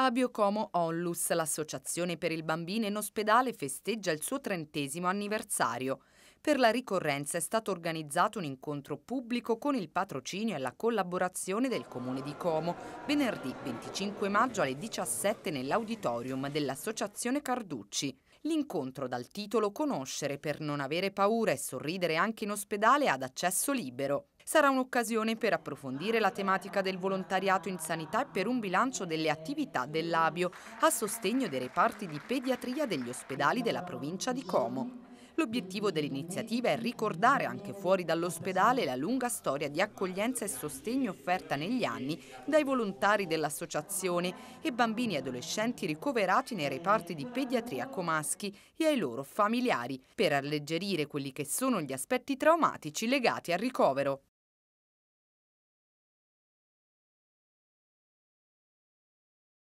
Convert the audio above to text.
A Biocomo Onlus, l'associazione per il bambino in ospedale, festeggia il suo trentesimo anniversario. Per la ricorrenza è stato organizzato un incontro pubblico con il patrocinio e la collaborazione del Comune di Como, venerdì 25 maggio alle 17 nell'auditorium dell'Associazione Carducci. L'incontro dal titolo Conoscere per non avere paura e sorridere anche in ospedale ad accesso libero sarà un'occasione per approfondire la tematica del volontariato in sanità e per un bilancio delle attività dell'Abio a sostegno dei reparti di pediatria degli ospedali della provincia di Como. L'obiettivo dell'iniziativa è ricordare anche fuori dall'ospedale la lunga storia di accoglienza e sostegno offerta negli anni dai volontari dell'associazione e bambini e adolescenti ricoverati nei reparti di pediatria comaschi e ai loro familiari per alleggerire quelli che sono gli aspetti traumatici legati al ricovero.